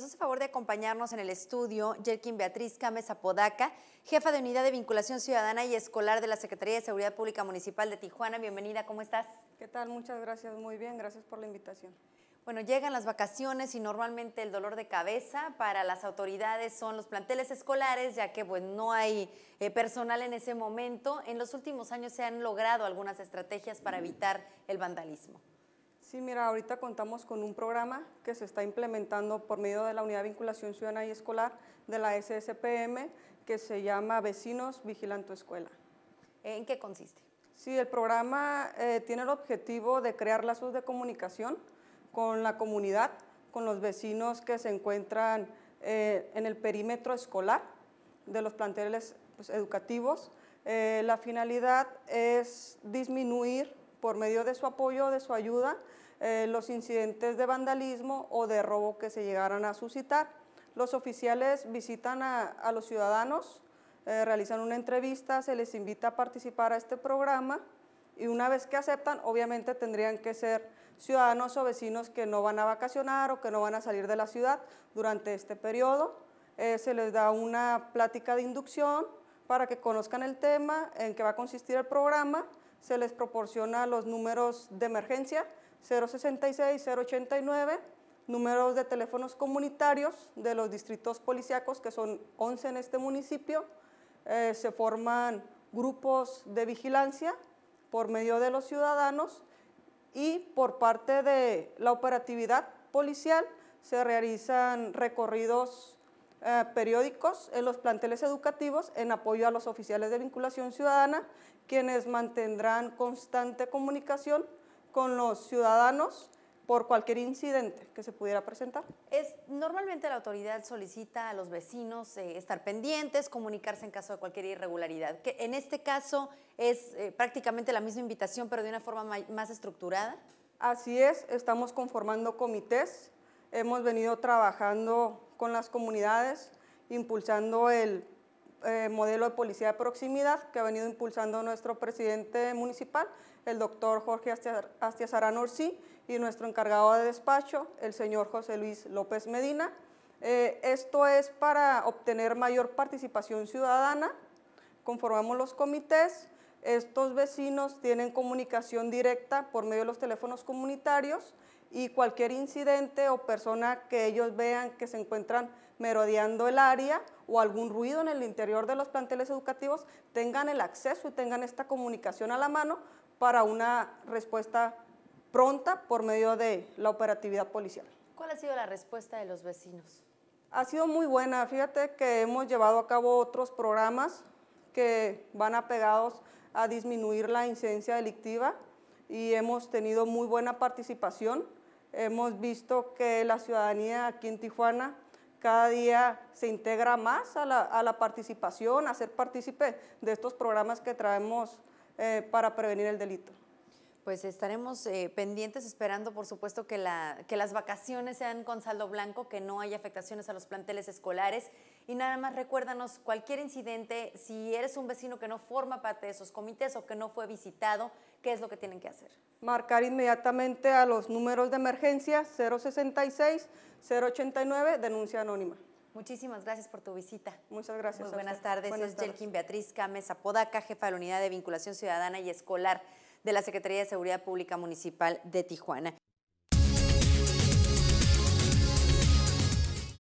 nos hace favor de acompañarnos en el estudio Jerkin Beatriz Cámez Apodaca, jefa de Unidad de Vinculación Ciudadana y Escolar de la Secretaría de Seguridad Pública Municipal de Tijuana. Bienvenida, ¿cómo estás? ¿Qué tal? Muchas gracias, muy bien, gracias por la invitación. Bueno, llegan las vacaciones y normalmente el dolor de cabeza para las autoridades son los planteles escolares, ya que pues, no hay eh, personal en ese momento. En los últimos años se han logrado algunas estrategias para evitar el vandalismo. Sí, mira, ahorita contamos con un programa que se está implementando por medio de la Unidad de Vinculación Ciudadana y Escolar de la SSPM que se llama Vecinos vigilando Escuela. ¿En qué consiste? Sí, el programa eh, tiene el objetivo de crear lazos de comunicación con la comunidad, con los vecinos que se encuentran eh, en el perímetro escolar de los planteles pues, educativos. Eh, la finalidad es disminuir por medio de su apoyo, de su ayuda, eh, los incidentes de vandalismo o de robo que se llegaran a suscitar. Los oficiales visitan a, los ciudadanos, eh, realizan una entrevista, se les invita a participar a este programa y una vez que aceptan, obviamente tendrían que ser ciudadanos o vecinos que no van a vacacionar o que no van a salir de la ciudad durante este periodo. Eh, se les da una plática de inducción para que conozcan el tema, en qué va a consistir el programa se les proporciona los números de emergencia 066, 089, números de teléfonos comunitarios de los distritos policíacos, que son 11 en este municipio. Eh, se forman grupos de vigilancia por medio de los ciudadanos y por parte de la operatividad policial se realizan recorridos eh, periódicos en los planteles educativos en apoyo a los oficiales de vinculación ciudadana, quienes mantendrán constante comunicación con los ciudadanos por cualquier incidente que se pudiera presentar. Es, normalmente la autoridad solicita a los vecinos eh, estar pendientes, comunicarse en caso de cualquier irregularidad. Que en este caso es eh, prácticamente la misma invitación, pero de una forma más estructurada. Así es, estamos conformando comités, hemos venido trabajando con las comunidades, impulsando el eh, modelo de policía de proximidad que ha venido impulsando nuestro presidente municipal, el doctor Jorge Astiazarán Orsí, y nuestro encargado de despacho, el señor José Luis López Medina. Eh, esto es para obtener mayor participación ciudadana, conformamos los comités, estos vecinos tienen comunicación directa por medio de los teléfonos comunitarios, y cualquier incidente o persona que ellos vean que se encuentran merodeando el área o algún ruido en el interior de los planteles educativos, tengan el acceso y tengan esta comunicación a la mano para una respuesta pronta por medio de la operatividad policial. ¿Cuál ha sido la respuesta de los vecinos? Ha sido muy buena. Fíjate que hemos llevado a cabo otros programas que van apegados a disminuir la incidencia delictiva y hemos tenido muy buena participación. Hemos visto que la ciudadanía aquí en Tijuana cada día se integra más a la, participación, a ser partícipe de estos programas que traemos eh, para prevenir el delito pues estaremos eh, pendientes, esperando por supuesto que, la, que las vacaciones sean con saldo blanco, que no haya afectaciones a los planteles escolares. Y nada más recuérdanos cualquier incidente, si eres un vecino que no forma parte de esos comités o que no fue visitado, ¿qué es lo que tienen que hacer? Marcar inmediatamente a los números de emergencia 066-089, denuncia anónima. Muchísimas gracias por tu visita. Muchas gracias. Muy buenas tardes. Soy es Jelkin Beatriz Cámez, Apodaca, jefa de la Unidad de Vinculación Ciudadana y Escolar de la Secretaría de Seguridad Pública Municipal de Tijuana.